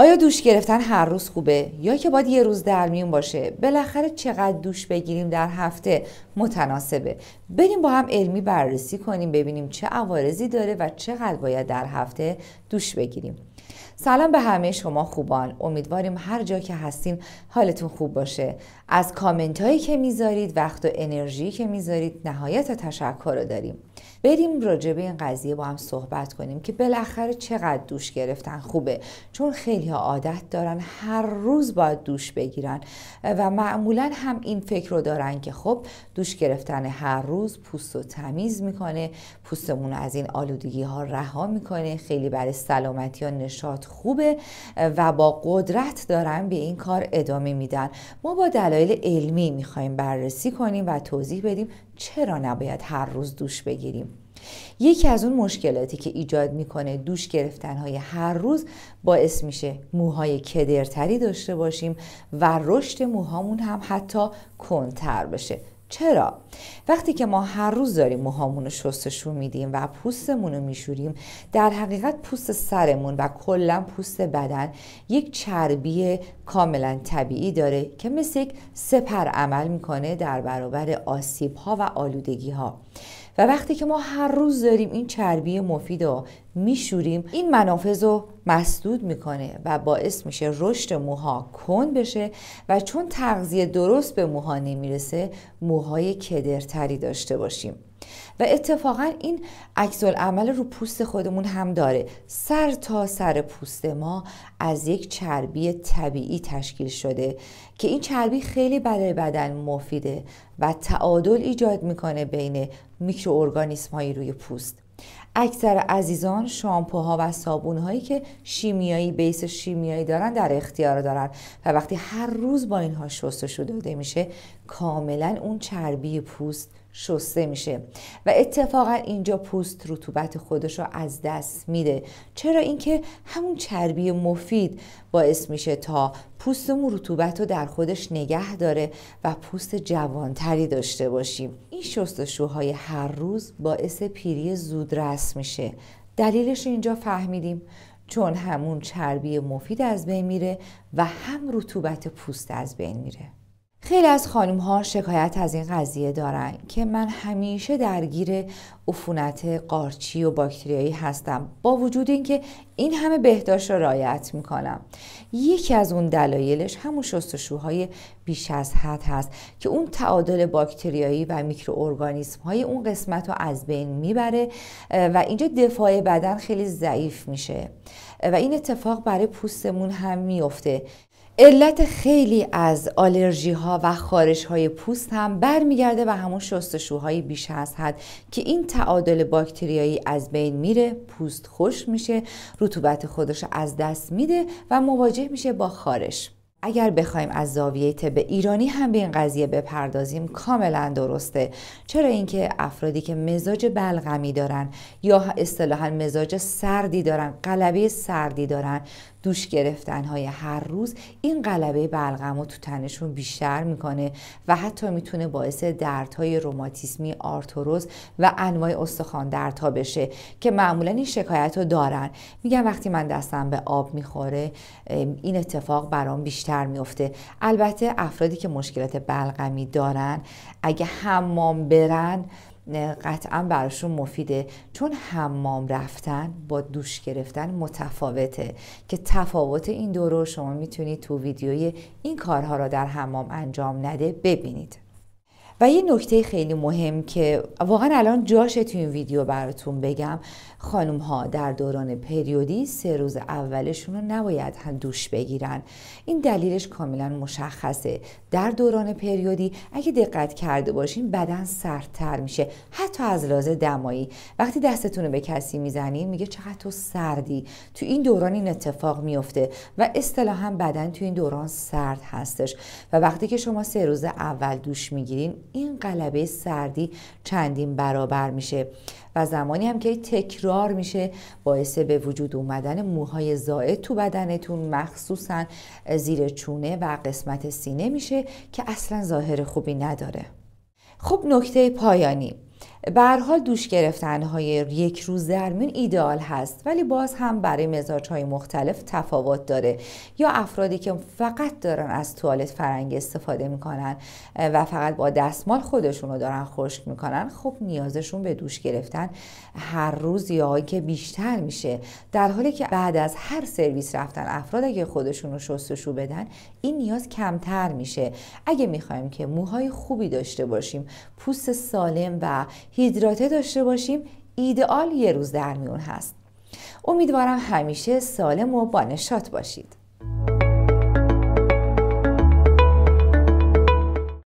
آیا دوش گرفتن هر روز خوبه یا که باید یه روز در میون باشه بالاخره چقدر دوش بگیریم در هفته متناسبه بریم با هم علمی بررسی کنیم ببینیم چه عوارضی داره و چقدر باید در هفته دوش بگیریم سلام به همه شما خوبان امیدواریم هر جا که هستین حالتون خوب باشه از کامنت هایی که میذارید وقت و انرژی که میذارید نهایت تشکر رو داریم بریم راجع به این قضیه با هم صحبت کنیم که بالاخره چقدر دوش گرفتن خوبه چون خیلی ها عادت دارن هر روز باید دوش بگیرن و معمولا هم این فکر رو دارن که خب دوش گرفتن هر روز پوست رو تمیز میکنه پوستمون از این آلودگی ها رها میکنه خیلی برای سلامتی و نشاط خوبه و با قدرت دارن به این کار ادامه میدن ما با دلایل علمی میخوایم بررسی کنیم و توضیح بدیم چرا نباید هر روز دوش بگیریم یکی از اون مشکلاتی که ایجاد میکنه دوش گرفتن های هر روز باعث میشه موهای کدرتری داشته باشیم و رشد موهامون هم حتی کنتر بشه چرا؟ وقتی که ما هر روز داریم موهامون رو شستشو میدیم و پوستمون رو میشوریم در حقیقت پوست سرمون و کلا پوست بدن یک چربی کاملا طبیعی داره که مثل یک سپر عمل میکنه در برابر آسیب ها و آلودگی ها و وقتی که ما هر روز داریم این چربی مفید رو میشوریم این منافذ رو مسدود میکنه و باعث میشه رشد موها کند بشه و چون تغذیه درست به موها نمیرسه موهای کدرتری داشته باشیم و اتفاقا این عکس عمل رو پوست خودمون هم داره سر تا سر پوست ما از یک چربی طبیعی تشکیل شده که این چربی خیلی برای بدن مفیده و تعادل ایجاد میکنه بین میکروارگانیسم هایی روی پوست اکثر عزیزان شامپوها و هایی که شیمیایی بیس شیمیایی دارن در اختیار دارن و وقتی هر روز با اینها شستشو داده میشه کاملا اون چربی پوست شسته میشه و اتفاقا اینجا پوست رطوبت خودش رو از دست میده چرا اینکه همون چربی مفید باعث میشه تا پوستمون رطوبت رو در خودش نگه داره و پوست جوانتری داشته باشیم این شستشوهای هر روز باعث پیری زودرس میشه دلیلش رو اینجا فهمیدیم چون همون چربی مفید از بین میره و هم رطوبت پوست از بین میره خیلی از خانم ها شکایت از این قضیه دارن که من همیشه درگیر عفونت قارچی و باکتریایی هستم با وجود اینکه این همه بهداشت را رعایت میکنم یکی از اون دلایلش همون شستشوهای بیش از حد هست که اون تعادل باکتریایی و میکروارگانیسم های اون قسمت رو از بین میبره و اینجا دفاع بدن خیلی ضعیف میشه و این اتفاق برای پوستمون هم میفته علت خیلی از آلرژی ها و خارش های پوست هم برمیگرده به همون شستشوهای بیش از حد که این تعادل باکتریایی از بین میره پوست خشک میشه رطوبت خودش از دست میده و مواجه میشه با خارش اگر بخوایم از زاویه طب ایرانی هم به این قضیه بپردازیم کاملا درسته چرا اینکه افرادی که مزاج بلغمی دارن یا اصطلاحا مزاج سردی دارن قلبه سردی دارن دوش گرفتن های هر روز این قلبه بلغم رو تو تنشون بیشتر میکنه و حتی میتونه باعث دردهای روماتیسمی آرتوروز و انواع استخوان دردها بشه که معمولا این شکایت رو دارن میگن وقتی من دستم به آب میخوره این اتفاق برام بیشتر بیشتر میفته البته افرادی که مشکلات بلغمی دارن اگه حمام برن قطعا براشون مفیده چون حمام رفتن با دوش گرفتن متفاوته که تفاوت این دو رو شما میتونید تو ویدیوی این کارها را در حمام انجام نده ببینید و یه نکته خیلی مهم که واقعا الان جاش تو این ویدیو براتون بگم خانم ها در دوران پریودی سه روز اولشون رو نباید هم دوش بگیرن این دلیلش کاملا مشخصه در دوران پریودی اگه دقت کرده باشین بدن سردتر میشه حتی از دمایی وقتی دستتون رو به کسی میزنین میگه چقدر تو سردی تو این دوران این اتفاق میفته و اصطلاحا بدن تو این دوران سرد هستش و وقتی که شما سه روز اول دوش میگیرین این قلبه سردی چندین برابر میشه و زمانی هم که تکرار میشه باعث به وجود اومدن موهای زائد تو بدنتون مخصوصا زیر چونه و قسمت سینه میشه که اصلا ظاهر خوبی نداره خب نکته پایانی به حال دوش گرفتن های یک روز در میون ایدئال هست ولی باز هم برای مزاج های مختلف تفاوت داره یا افرادی که فقط دارن از توالت فرنگ استفاده میکنن و فقط با دستمال خودشون رو دارن خشک میکنن خب نیازشون به دوش گرفتن هر روز یا که بیشتر میشه در حالی که بعد از هر سرویس رفتن افراد اگه خودشون رو شستشو بدن این نیاز کمتر میشه اگه میخوایم که موهای خوبی داشته باشیم پوست سالم و هیدراته داشته باشیم ایدئال یه روز در میون هست امیدوارم همیشه سالم و بانشات باشید